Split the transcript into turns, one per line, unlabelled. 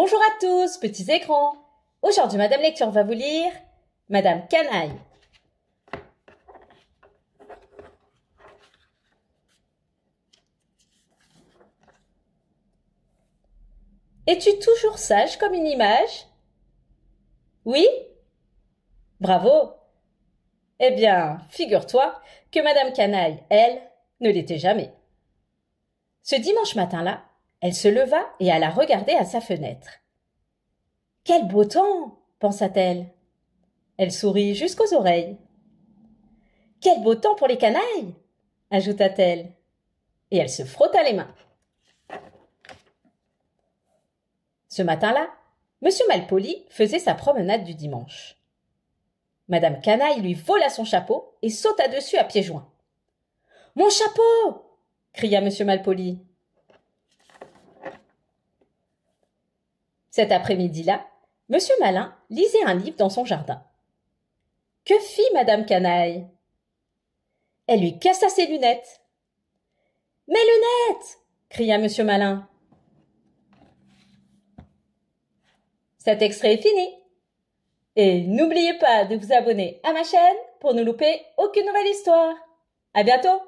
Bonjour à tous, petits écrans. Aujourd'hui, Madame Lecture va vous lire Madame Canaille. Es-tu toujours sage comme une image Oui Bravo Eh bien, figure-toi que Madame Canaille, elle, ne l'était jamais. Ce dimanche matin-là, elle se leva et alla regarder à sa fenêtre. Quel beau temps pensa-t-elle. Elle sourit jusqu'aux oreilles. Quel beau temps pour les canailles ajouta-t-elle. Et elle se frotta les mains. Ce matin-là, M. Malpoli faisait sa promenade du dimanche. Madame Canaille lui vola son chapeau et sauta dessus à pieds joints. Mon chapeau cria M. Malpoli. Cet après-midi-là, Monsieur Malin lisait un livre dans son jardin. Que fit Madame Canaille Elle lui cassa ses lunettes. Mes lunettes cria Monsieur Malin. Cet extrait est fini. Et n'oubliez pas de vous abonner à ma chaîne pour ne louper aucune nouvelle histoire. À bientôt!